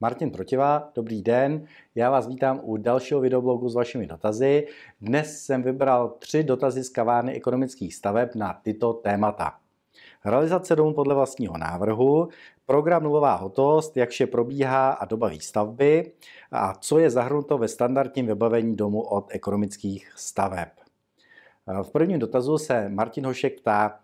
Martin protivá, dobrý den. Já vás vítám u dalšího videoblogu s vašimi dotazy. Dnes jsem vybral tři dotazy z kavárny ekonomických staveb na tyto témata. Realizace domu podle vlastního návrhu, program nulová hotovost, jak vše probíhá a doba výstavby a co je zahrnuto ve standardním vybavení domu od ekonomických staveb. V prvním dotazu se Martin Hošek ptá,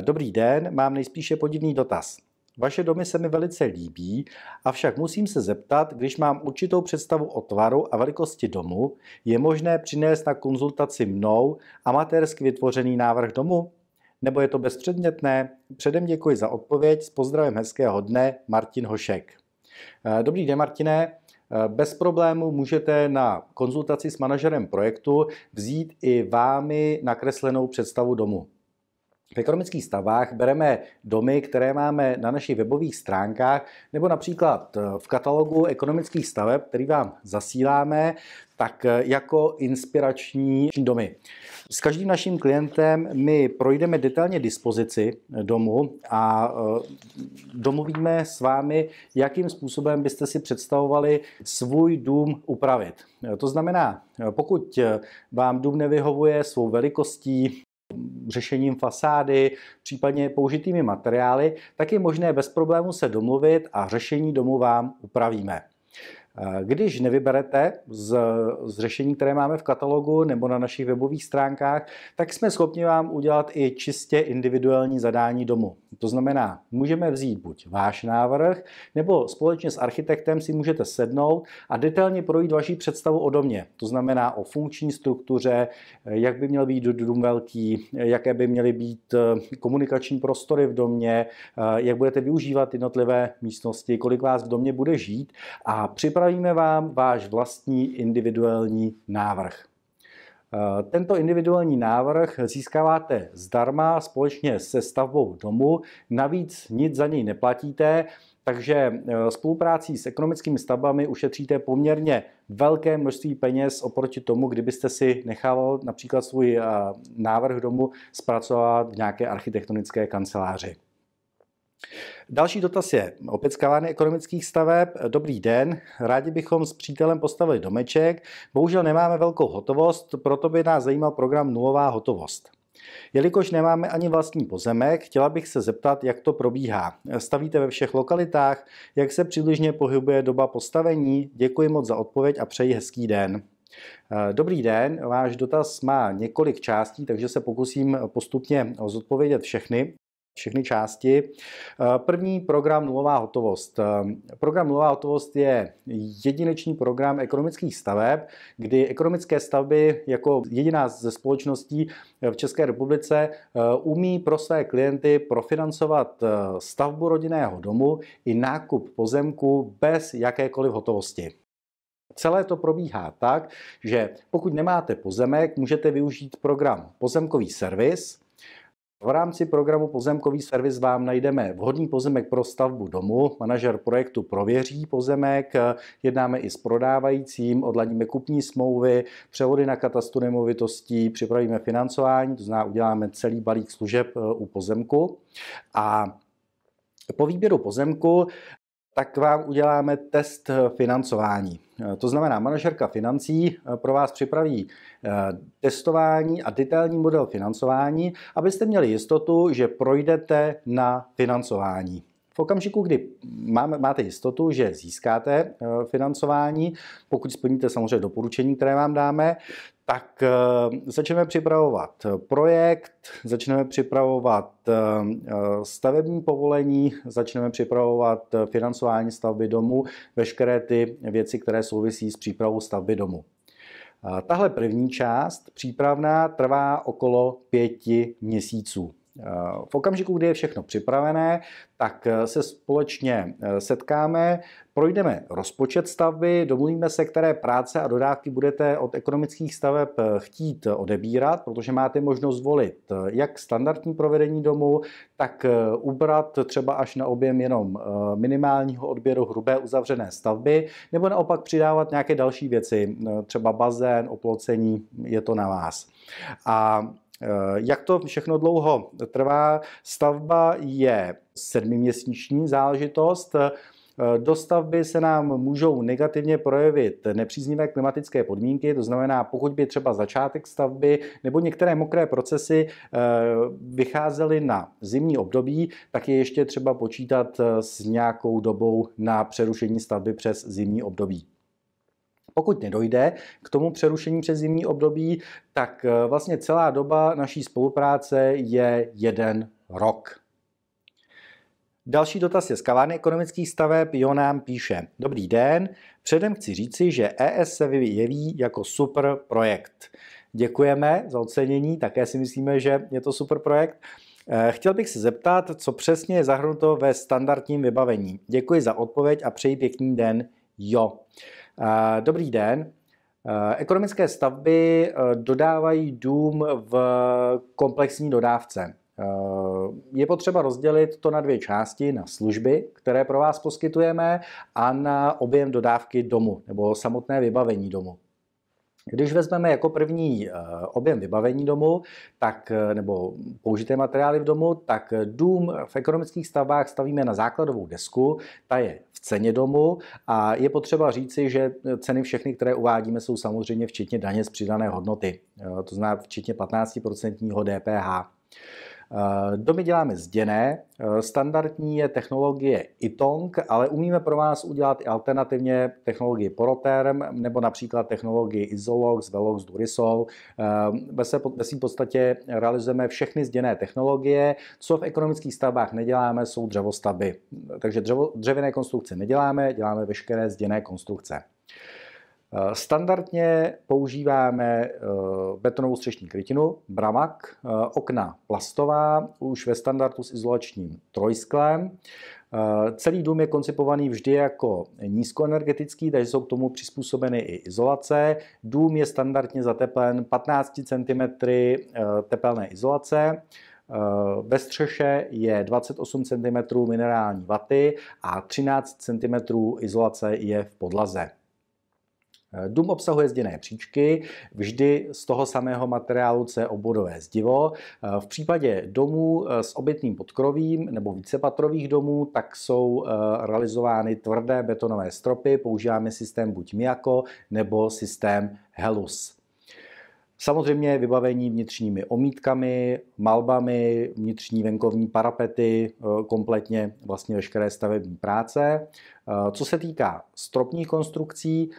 dobrý den, mám nejspíše podivný dotaz. Vaše domy se mi velice líbí, avšak musím se zeptat, když mám určitou představu o tvaru a velikosti domu, je možné přinést na konzultaci mnou amatérsky vytvořený návrh domu? Nebo je to bezpředmětné? Předem děkuji za odpověď. S pozdravem hezkého dne, Martin Hošek. Eh, dobrý den, Martine. Eh, bez problému můžete na konzultaci s manažerem projektu vzít i vámi nakreslenou představu domu. V ekonomických stavách bereme domy, které máme na našich webových stránkách, nebo například eh, v katalogu ekonomických staveb, který vám zasíláme, tak eh, jako inspirační domy. S každým naším klientem my projdeme detailně dispozici eh, domu a domluvíme s vámi, jakým způsobem byste si představovali svůj dům upravit. To znamená, pokud vám dům nevyhovuje svou velikostí, řešením fasády, případně použitými materiály, tak je možné bez problému se domluvit a řešení domu vám upravíme. Eh, když nevyberete z, z řešení, které máme v katalogu nebo na našich webových stránkách, tak jsme schopni vám udělat i čistě individuální zadání domu. To znamená, můžeme vzít buď váš návrh, nebo společně s architektem si můžete sednout a detailně projít vaší představu o domě. To znamená o funkční struktuře, eh, jak by měl být dům velký, eh, jaké by měly být komunikační prostory v domě, jak budete využívat jednotlivé místnosti, kolik vás v domě bude žít a připravit připravíme vám váš vlastní individuální návrh. Eh, tento individuální návrh získáváte zdarma společně se stavbou domu, navíc nic za něj neplatíte, takže eh, spoluprácí s ekonomickými stavbami ušetříte poměrně velké množství peněz oproti tomu, kdybyste si nechával například svůj eh, návrh domu zpracovat v nějaké architektonické kanceláři. Další dotaz je opět z kavárny ekonomických staveb. Dobrý den, rádi bychom s přítelem postavili domeček. Bohužel nemáme velkou hotovost, proto by nás zajímal program nulová hotovost. Jelikož nemáme ani vlastní pozemek, chtěla bych se zeptat, jak to probíhá. Stavíte ve všech lokalitách? Jak se přibližně pohybuje doba postavení? Děkuji moc za odpověď a přeji hezký den. Eh, dobrý den, váš dotaz má několik částí, takže se pokusím postupně zodpovědět všechny všechny části. Eh, první program Nulová hotovost. Eh, program Nulová hotovost je jedinečný program ekonomických staveb, kdy ekonomické stavby jako jediná ze společností eh, v České republice umí pro své klienty profinancovat stavbu rodinného domu i nákup pozemku bez jakékoliv hotovosti. Celé to probíhá tak, že pokud nemáte pozemek, můžete využít program Pozemkový servis, v rámci programu Pozemkový servis vám najdeme vhodný pozemek pro stavbu domu. Manažer projektu prověří pozemek, jednáme i s prodávajícím, odladíme kupní smlouvy, převody na katastru nemovitostí, připravíme financování, to znamená, uděláme celý balík služeb eh, u pozemku. A po výběru pozemku tak vám uděláme test financování. To znamená, manažerka financí eh, pro vás připraví eh, testování a detailní model financování, abyste měli jistotu, že projdete na financování okamžiku, kdy máme, máte jistotu, že získáte eh, financování, pokud splníte samozřejmě doporučení, které vám dáme, tak eh, začneme připravovat projekt, začneme připravovat eh, stavební povolení, začneme připravovat financování stavby domu, veškeré ty věci, které souvisí s přípravou stavby domu. Tahle první část, přípravná, trvá okolo pěti měsíců. Eh, v okamžiku, kdy je všechno připravené, tak eh, se společně eh, setkáme, projdeme rozpočet stavby, domluvíme se, které práce a dodávky budete od ekonomických staveb chtít odebírat, protože máte možnost volit jak standardní provedení domu, tak ubrat třeba až na objem jenom minimálního odběru hrubé uzavřené stavby, nebo naopak přidávat nějaké další věci, třeba bazén, oplocení, je to na vás. A Eh, jak to všechno dlouho trvá? Stavba je sedmiměsíční záležitost. Eh, do stavby se nám můžou negativně projevit nepříznivé klimatické podmínky, to znamená, pokud by třeba začátek stavby nebo některé mokré procesy eh, vycházely na zimní období, tak je ještě třeba počítat s nějakou dobou na přerušení stavby přes zimní období. Pokud nedojde k tomu přerušení přes zimní období, tak eh, vlastně celá doba naší spolupráce je jeden rok. Další dotaz je z kavárny ekonomických staveb. Jo nám píše, dobrý den, předem chci říci, že ES se vyjeví jako super projekt. Děkujeme za ocenění, také si myslíme, že je to super projekt. Eh, chtěl bych se zeptat, co přesně je zahrnuto ve standardním vybavení. Děkuji za odpověď a přeji pěkný den. Jo. Eh, dobrý den. Eh, ekonomické stavby eh, dodávají dům v komplexní dodávce. Je potřeba rozdělit to na dvě části, na služby, které pro vás poskytujeme, a na objem dodávky domu nebo samotné vybavení domu. Když vezmeme jako první eh, objem vybavení domu, tak, eh, nebo použité materiály v domu, tak dům v ekonomických stavbách stavíme na základovou desku, ta je v ceně domu a je potřeba říci, že eh, ceny všechny, které uvádíme, jsou samozřejmě včetně daně z přidané hodnoty, to znamená včetně 15% DPH. Eh, domy děláme zděné, eh, standardní je technologie iTong, ale umíme pro vás udělat i alternativně technologii Poroterm nebo například technologii Isolox, Velox, Durisol. Eh, ve svým podstatě realizujeme všechny zděné technologie. Co v ekonomických stavbách neděláme, jsou dřevostavby. Takže dřevo, dřevěné konstrukce neděláme, děláme veškeré zděné konstrukce. Eh, standardně používáme eh, betonovou střešní krytinu, bramak, eh, okna plastová, už ve standardu s izolačním trojsklem. Celý dům je koncipovaný vždy jako nízkoenergetický, takže jsou k tomu přizpůsobeny i izolace. Dům je standardně zateplen 15 cm tepelné izolace. Ve střeše je 28 cm minerální vaty a 13 cm izolace je v podlaze. Eh, dům obsahuje zděné příčky, vždy z toho samého materiálu je obvodové zdivo. Eh, v případě domů eh, s obytným podkrovím nebo vícepatrových domů, tak jsou realizovány tvrdé betonové stropy, používáme systém buď Miako nebo systém Helus. Samozřejmě vybavení vnitřními omítkami, malbami, vnitřní venkovní parapety, kompletně vlastně veškeré stavební práce. Co se týká stropních konstrukcí,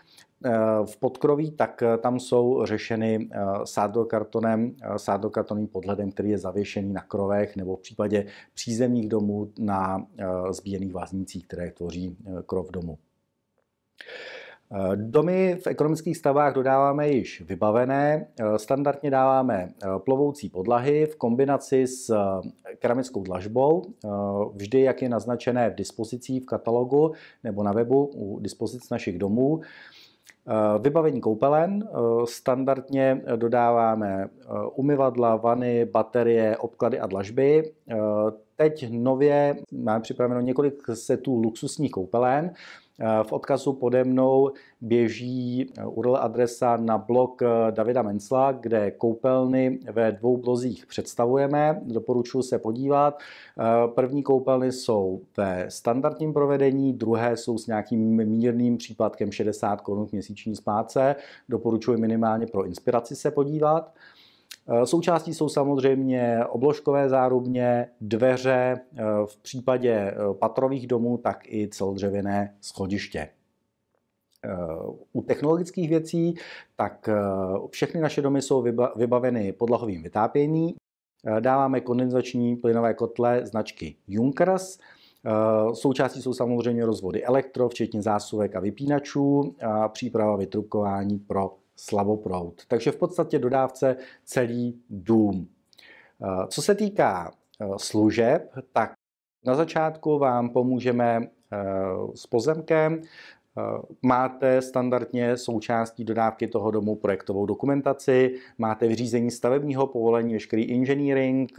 Eh, v podkroví, tak eh, tam jsou řešeny eh, sádokartonem, sádokartonovým podhledem, který je zavěšený na krovech nebo v případě přízemních domů na zbíjených vaznicích, které tvoří krov domu. Domy v ekonomických stavách dodáváme již vybavené. Standardně dáváme plovoucí podlahy v kombinaci s keramickou dlažbou. Vždy, jak je naznačené v dispozici v katalogu nebo na webu u dispozic našich domů. Eh, vybavení koupelen eh, standardně dodáváme eh, umyvadla, vany, baterie, obklady a dlažby. Teď nově máme připraveno několik setů luxusních koupelen. Eh, v odkazu pode mnou běží eh, URL adresa na blog eh, Davida Mencla, kde koupelny ve dvou blozích představujeme. Doporučuji se podívat. První koupelny jsou ve standardním provedení, druhé jsou s nějakým mírným případkem 60 korun měsíční spáce. Doporučuji minimálně pro inspiraci se podívat. Eh, součástí jsou samozřejmě obložkové zárubně, dveře, eh, v případě eh, patrových domů, tak i celodřevěné schodiště. U technologických věcí, tak všechny naše domy jsou vybaveny podlahovým vytápění. Dáváme kondenzační plynové kotle značky Junkers. Součástí jsou samozřejmě rozvody elektro, včetně zásuvek a vypínačů a příprava vytrubkování pro slaboprout. Takže v podstatě dodávce celý dům. Eh, co se týká eh, služeb, tak na začátku vám pomůžeme eh, s pozemkem, Máte standardně součástí dodávky toho domu projektovou dokumentaci, máte vyřízení stavebního povolení, veškerý engineering,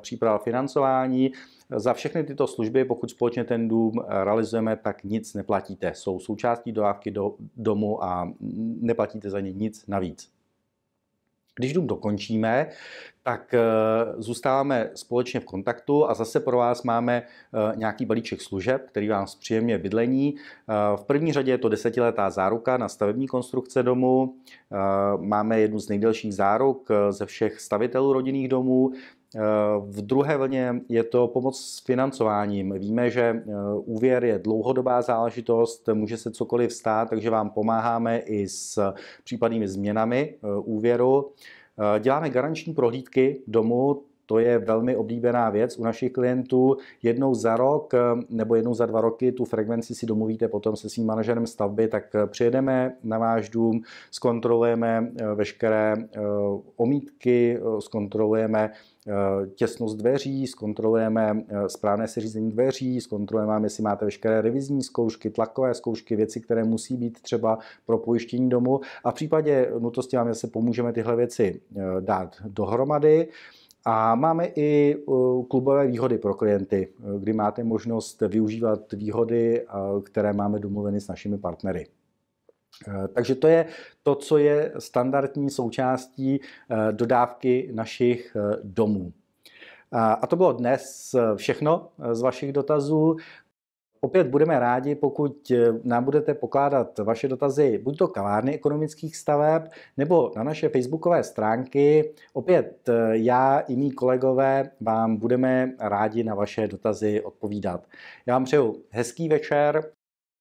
příprava financování za všechny tyto služby, pokud společně ten dům realizujeme, tak nic neplatíte. Jsou součástí dodávky do domu a neplatíte za ně nic navíc. Když dům dokončíme, tak eh, zůstáváme společně v kontaktu a zase pro vás máme eh, nějaký balíček služeb, který vám zpříjemně bydlení. Eh, v první řadě je to desetiletá záruka na stavební konstrukce domu. Máme jednu z nejdelších záruk ze všech stavitelů rodinných domů. Eh, v druhé vlně je to pomoc s financováním. Víme, že eh, úvěr je dlouhodobá záležitost, může se cokoliv stát, takže vám pomáháme i s případnými změnami eh, úvěru. Děláme garanční prohlídky domu, to je velmi oblíbená věc u našich klientů. Jednou za rok eh, nebo jednou za dva roky tu frekvenci si domluvíte potom se svým manažerem stavby, tak eh, přijedeme na váš dům, zkontrolujeme eh, veškeré omítky, zkontrolujeme těsnost dveří, zkontrolujeme správné seřízení dveří, zkontrolujeme vám, jestli máte veškeré revizní zkoušky, tlakové zkoušky, věci, které musí být třeba pro pojištění domu. A v případě nutnosti vám se pomůžeme tyhle věci dát dohromady. A máme i klubové výhody pro klienty, kdy máte možnost využívat výhody, které máme domluveny s našimi partnery. E, takže to je to, co je standardní součástí e, dodávky našich e, domů. A to bylo dnes všechno z vašich dotazů. Opět budeme rádi, pokud eh, nám budete pokládat vaše dotazy buď do kavárny ekonomických staveb, nebo na naše facebookové stránky. Opět eh, já i mý kolegové vám budeme rádi na vaše dotazy odpovídat. Já vám přeju hezký večer,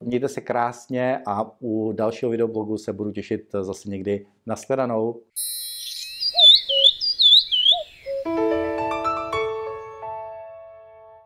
mějte se krásně a u dalšího videoblogu se budu těšit eh, zase někdy. Nashledanou.